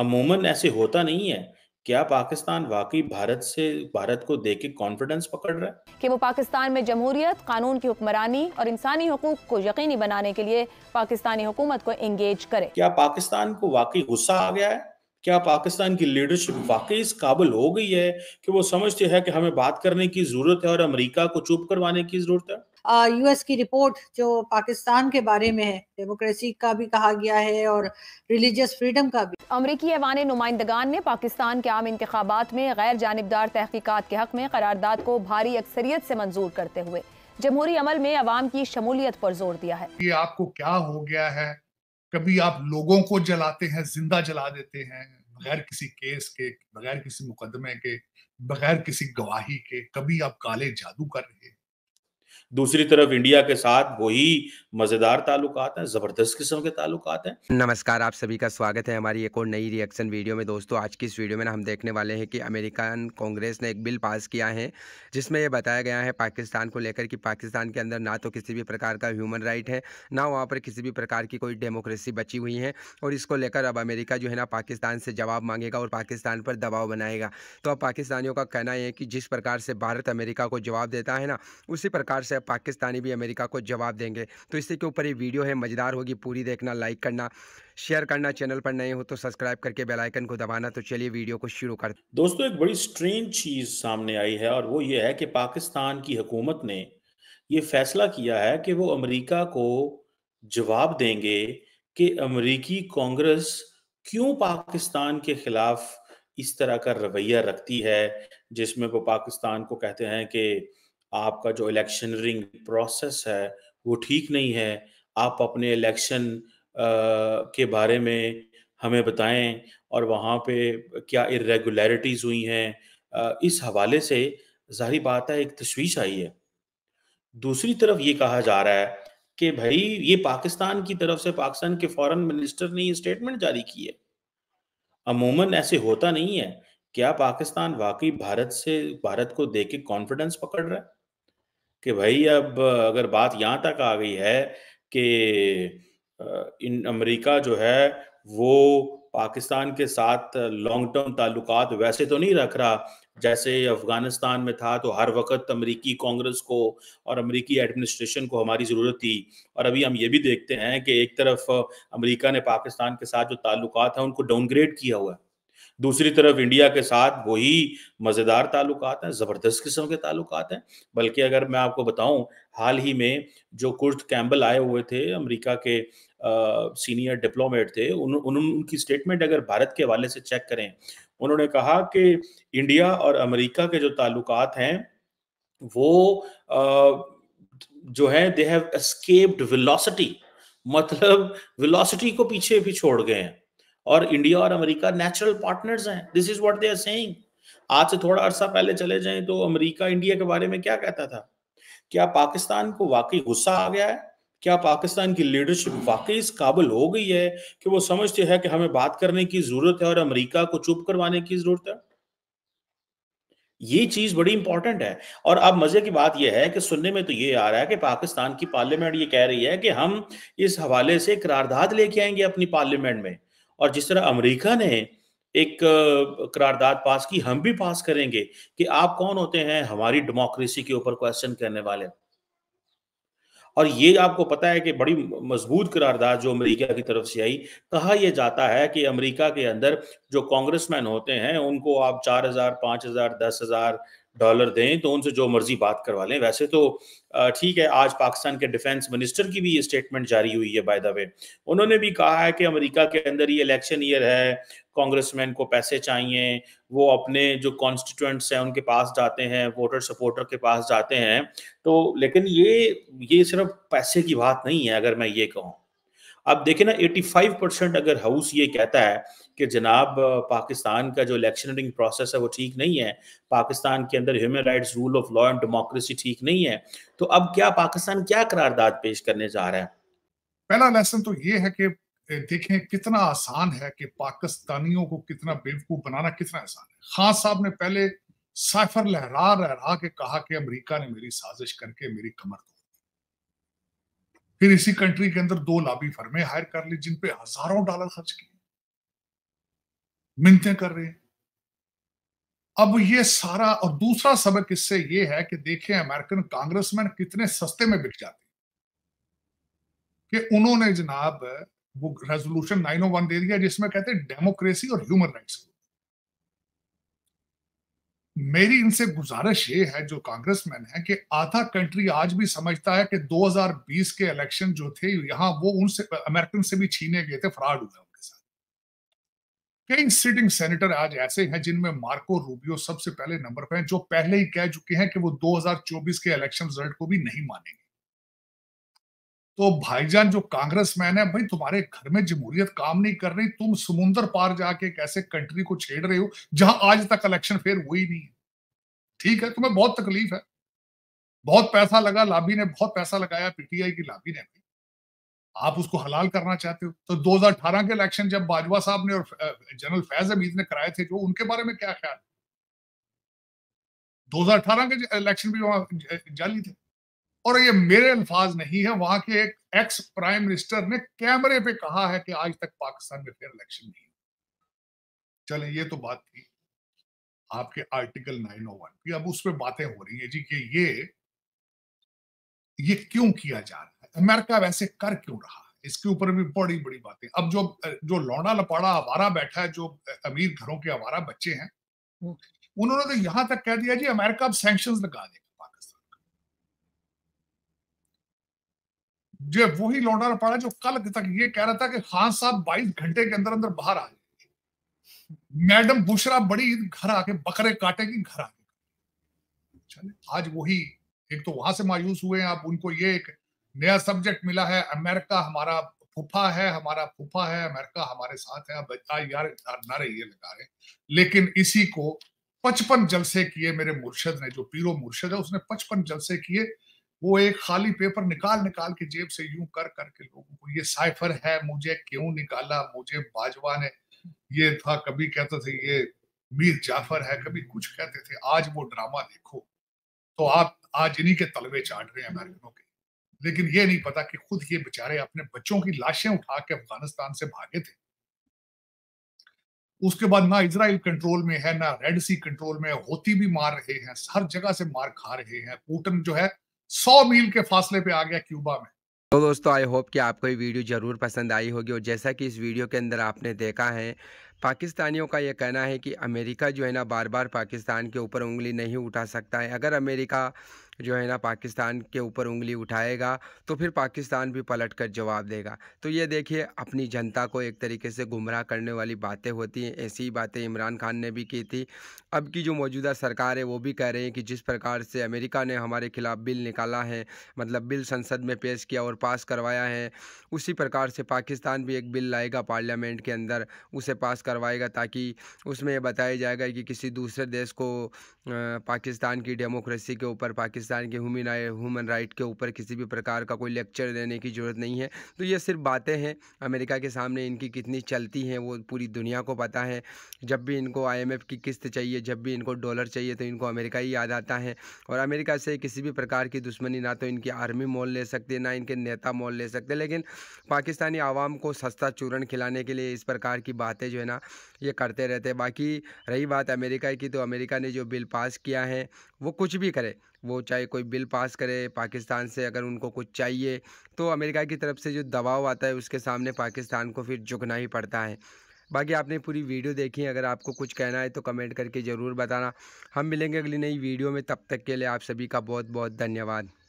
अमूमन ऐसे होता नहीं है क्या पाकिस्तान वाकई भारत से भारत को देख के कॉन्फिडेंस पकड़ रहा है कि वो पाकिस्तान में जमहूरियत कानून की हुक्मरानी और इंसानी हकूक को यकीनी बनाने के लिए पाकिस्तानी हुकूमत को एंगेज करे क्या पाकिस्तान को वाकई गुस्सा आ गया है क्या पाकिस्तान की लीडरशिप वाकई इस काबिल हो गई है कि वो समझते हैं कि हमें बात करने की जरूरत है और अमेरिका को चुप करवाने की जरूरत है यूएस की रिपोर्ट जो पाकिस्तान के बारे में है डेमोक्रेसी का भी कहा गया है और रिलीजियस फ्रीडम का भी अमरीकी ऐवान नुमाइंदगान ने पाकिस्तान के आम इंतबात में गैर जानबदार तहकीकत के हक में करारदाद को भारी अक्सरियत से मंजूर करते हुए जमहूरी अमल में अवाम की शमूलियत पर जोर दिया है ये आपको क्या हो गया है कभी आप लोगों को जलाते हैं जिंदा जला देते हैं बगैर किसी केस के बगैर किसी मुकदमे के बगैर किसी गवाही के कभी आप काले जादू कर रहे हैं दूसरी तरफ इंडिया के साथ वही मजेदार ताल्लुकात हैं जबरदस्त किस्म के ताल्लुकात हैं नमस्कार आप सभी का स्वागत है हमारी एक और नई रिएक्शन वीडियो में दोस्तों आज की इस वीडियो में हम देखने वाले हैं कि अमेरिकन कांग्रेस ने एक बिल पास किया है जिसमें यह बताया गया है पाकिस्तान को लेकर कि पाकिस्तान के अंदर ना तो किसी भी प्रकार का ह्यूमन राइट है ना वहाँ पर किसी भी प्रकार की कोई डेमोक्रेसी बची हुई है और इसको लेकर अब अमेरिका जो है ना पाकिस्तान से जवाब मांगेगा और पाकिस्तान पर दबाव बनाएगा तो अब पाकिस्तानियों का कहना है कि जिस प्रकार से भारत अमेरिका को जवाब देता है ना उसी प्रकार से है पाकिस्तानी भी अमेरिका को जवाब देंगे तो इसी के ऊपर ये वीडियो है मज़ेदार होगी पूरी देखना लाइक करना शेयर करना चैनल पर नए हो तो सब्सक्राइब करके बेल आइकन को दबाना तो चलिए वीडियो को शुरू कर दोस्तों एक बड़ी स्ट्रेंज चीज़ सामने आई है और वो ये है कि पाकिस्तान की हुकूमत ने ये फैसला किया है कि वो अमेरिका को जवाब देंगे कि अमेरिकी कांग्रेस क्यों पाकिस्तान के खिलाफ इस तरह का रवैया रखती है जिसमें वो पाकिस्तान को कहते हैं कि आपका जो इलेक्शनरिंग प्रोसेस है वो ठीक नहीं है आप अपने इलेक्शन के बारे में हमें बताएं और वहाँ पे क्या इरेगुलरिटीज़ हुई हैं इस हवाले से जाहिर बात है एक तशवीश आई है दूसरी तरफ ये कहा जा रहा है कि भाई ये पाकिस्तान की तरफ से पाकिस्तान के फॉरेन मिनिस्टर ने ये स्टेटमेंट जारी की है अमूमन ऐसे होता नहीं है क्या पाकिस्तान वाकई भारत से भारत को देख के कॉन्फिडेंस पकड़ रहा है कि भाई अब अगर बात यहाँ तक आ गई है कि इन अमेरिका जो है वो पाकिस्तान के साथ लॉन्ग टर्म ताल्लुकात वैसे तो नहीं रख रहा जैसे अफगानिस्तान में था तो हर वक्त अमेरिकी कांग्रेस को और अमेरिकी एडमिनिस्ट्रेशन को हमारी ज़रूरत थी और अभी हम ये भी देखते हैं कि एक तरफ अमेरिका ने पाकिस्तान के साथ जो ताल्लुकात हैं उनको डाउनग्रेड किया हुआ है दूसरी तरफ इंडिया के साथ वही मज़ेदार ताल्लुक हैं ज़बरदस्त किस्म के ताल्लुक हैं बल्कि अगर मैं आपको बताऊं हाल ही में जो कुर्ट कैम्बल आए हुए थे अमेरिका के सीनियर डिप्लोमेट थे उन, उन उनकी स्टेटमेंट अगर भारत के हवाले से चेक करें उन्होंने कहा कि इंडिया और अमेरिका के जो ताल्लुक हैं वो आ, जो है दे हैव एस्केप्ड वेलोसिटी मतलब वेलोसिटी को पीछे भी छोड़ गए हैं और इंडिया और अमेरिका नेचुरल पार्टनर्स हैं this is what they are saying आज से थोड़ा अरसा पहले चले जाएं तो अमेरिका इंडिया के बारे में क्या कहता था क्या पाकिस्तान को वाकई गुस्सा आ गया है क्या पाकिस्तान की लीडरशिप वाकई इस काबिल हो गई है कि वो समझते हैं कि हमें बात करने की जरूरत है और अमेरिका को चुप करवाने की जरूरत है ये चीज बड़ी इंपॉर्टेंट है और अब मजे की बात यह है कि सुनने में तो ये आ रहा है कि पाकिस्तान की पार्लियामेंट ये कह रही है कि हम इस हवाले से करारदाद लेके आएंगे अपनी पार्लियामेंट में और जिस तरह अमेरिका ने एक करारदाद पास की हम भी पास करेंगे कि आप कौन होते हैं हमारी डेमोक्रेसी के ऊपर क्वेश्चन करने वाले और ये आपको पता है कि बड़ी मजबूत करारदाद जो अमेरिका की तरफ से आई कहा यह जाता है कि अमेरिका के अंदर जो कांग्रेसमैन होते हैं उनको आप चार हजार पांच हजार दस हजार डॉलर दें तो उनसे जो मर्जी बात करवा लें वैसे तो ठीक है आज पाकिस्तान के डिफेंस मिनिस्टर की भी ये स्टेटमेंट जारी हुई है बाय द वे उन्होंने भी कहा है कि अमेरिका के अंदर ये इलेक्शन ईयर है कांग्रेसमैन को पैसे चाहिए वो अपने जो कॉन्स्टिट्यूंट्स हैं उनके पास जाते हैं वोटर सपोर्टर के पास जाते हैं तो लेकिन ये ये सिर्फ पैसे की बात नहीं है अगर मैं ये कहूँ अब देखें ना 85 परसेंट अगर हाउस ये कहता है कि जनाब पाकिस्तान का जो इलेक्शनरिंग प्रोसेस है वो ठीक नहीं है पाकिस्तान के अंदर human rights rule of law and democracy ठीक नहीं है तो अब क्या पाकिस्तान क्या करारदाद पेश करने जा रहा है पहला लेसन तो ये है कि देखें कितना आसान है कि पाकिस्तानियों को कितना बेवकूफ बनाना कितना आसान है खान साहब ने पहले साइफर लहरा लहरा के कहा कि अमेरिका ने मेरी साजिश करके मेरी कमर फिर इसी कंट्री के अंदर दो लाबी फर्में हायर कर ली जिन पे हजारों डॉलर खर्च किए मिन्नतें कर रहे हैं अब ये सारा और दूसरा सबक इससे ये है कि देखें अमेरिकन कांग्रेसमैन कितने सस्ते में बिक जाते कि उन्होंने जनाब वो रेजोल्यूशन वन दे दिया जिसमें कहते हैं डेमोक्रेसी और ह्यूमन राइट्स मेरी इनसे गुजारिश ये है जो कांग्रेसमैन है कि आधा कंट्री आज भी समझता है कि 2020 के इलेक्शन जो थे यहां वो उनसे अमेरिकन से भी छीने गए थे फ्रॉड हुआ कई सिटिंग सेनेटर आज ऐसे हैं जिनमें मार्को रूबियो सबसे पहले नंबर पर हैं जो पहले ही कह चुके हैं कि वो 2024 के इलेक्शन रिजल्ट को भी नहीं मानेंगे तो भाईजान जो कांग्रेस मैन है भाई तुम्हारे घर में जमहूरियत काम नहीं कर रही तुम समुंदर पार जाके एक ऐसे कंट्री को छेड़ रहे हो जहां आज तक इलेक्शन फेयर हुई नहीं है ठीक है तुम्हें बहुत तकलीफ है बहुत पैसा लगा लाबी ने बहुत पैसा लगाया पीटीआई की लाबी ने आप उसको हलाल करना चाहते हो तो 2018 के इलेक्शन जब बाजवा साहब ने और जनरल फैज अमीज ने कराए थे जो उनके बारे में क्या ख्याल 2018 के इलेक्शन भी वहां जाली थे और ये मेरे अल्फाज नहीं है वहां के एक एक्स प्राइम मिनिस्टर ने कैमरे पे कहा है कि आज तक पाकिस्तान में फिर इलेक्शन नहीं चले ये तो बात थी आपके आर्टिकल 901 की अब उस पर बातें हो रही है जी कि ये ये क्यों किया जा रहा है अमेरिका वैसे कर क्यों रहा इसके ऊपर भी बड़ी बड़ी बातें अब जो जो लौड़ा लपाड़ा आवारा बैठा है जो अमीर घरों के आवारा बच्चे हैं उन्होंने तो यहां तक कह दिया जी अमेरिका अब सैंक्शन लगा देगा पाकिस्तान जो वही लौड़ा लपाड़ा जो कल तक ये कह रहा था कि खान हाँ साहब बाईस घंटे के अंदर अंदर बाहर आ जाएंगे मैडम बुशरा बड़ी घर आके बकरे काटेगी घर आके चले आज वही एक तो वहां से मायूस हुए हैं आप उनको ये एक नया सब्जेक्ट मिला है अमेरिका हमारा फूफा है हमारा फूफा है अमेरिका हमारे साथ है यार नारे ये लगा रहे लेकिन इसी को पचपन जलसे किए मेरे मुर्शद ने जो पीरो मुर्शद है उसने पचपन जलसे किए वो एक खाली पेपर निकाल निकाल के जेब से यूं कर करके लोगों को ये साइफर है मुझे क्यों निकाला मुझे बाजवा ने ये था कभी कहते थे ये मीर जाफर है कभी कुछ कहते थे आज वो ड्रामा देखो तो आप आज इन्हीं के तलवे चाट रहे हैं अमेरिकनों के लेकिन ये नहीं पता कि खुद ये बेचारे अपने बच्चों की लाशें उठा के अफगानिस्तान से भागे थे उसके बाद ना इसराइल कंट्रोल में है ना रेड सी कंट्रोल में होती भी मार रहे हैं हर जगह से मार खा रहे हैं पुटन जो है सौ मील के फासले पे आ गया क्यूबा में तो दोस्तों आई होप कि आपको ये वीडियो ज़रूर पसंद आई होगी और जैसा कि इस वीडियो के अंदर आपने देखा है पाकिस्तानियों का यह कहना है कि अमेरिका जो है ना बार बार पाकिस्तान के ऊपर उंगली नहीं उठा सकता है अगर अमेरिका जो है ना पाकिस्तान के ऊपर उंगली उठाएगा तो फिर पाकिस्तान भी पलट कर जवाब देगा तो ये देखिए अपनी जनता को एक तरीके से गुमराह करने वाली बातें होती हैं ऐसी ही बातें इमरान खान ने भी की थी अब की जो मौजूदा सरकार है वो भी कह रही है कि जिस प्रकार से अमेरिका ने हमारे खिलाफ़ बिल निकाला है मतलब बिल संसद में पेश किया और पास करवाया है उसी प्रकार से पाकिस्तान भी एक बिल लाएगा पार्लियामेंट के अंदर उसे पास करवाएगा ताकि उसमें यह बताया जाएगा कि किसी दूसरे देश को पाकिस्तान की डेमोक्रेसी के ऊपर पाकिस्तान के ह्यूमन ह्यूमन राइट के ऊपर किसी भी प्रकार का कोई लेक्चर देने की ज़रूरत नहीं है तो ये सिर्फ बातें हैं अमेरिका के सामने इनकी कितनी चलती हैं वो पूरी दुनिया को पता है जब भी इनको आई की किस्त चाहिए जब भी इनको डॉलर चाहिए तो इनको अमेरिका ही याद आता है और अमेरिका से किसी भी प्रकार की दुश्मनी ना तो इनकी आर्मी मोल ले सकती है ना इनके नेता मोल ले सकते लेकिन पाकिस्तानी आवाम को सस्ता चूरण खिलाने के लिए इस प्रकार की बातें जो है ना अपना ये करते रहते हैं बाकी रही बात अमेरिका की तो अमेरिका ने जो बिल पास किया है वो कुछ भी करे वो चाहे कोई बिल पास करे पाकिस्तान से अगर उनको कुछ चाहिए तो अमेरिका की तरफ से जो दबाव आता है उसके सामने पाकिस्तान को फिर झुकना ही पड़ता है बाकी आपने पूरी वीडियो देखी अगर आपको कुछ कहना है तो कमेंट करके ज़रूर बताना हम मिलेंगे अगली नई वीडियो में तब तक के लिए आप सभी का बहुत बहुत धन्यवाद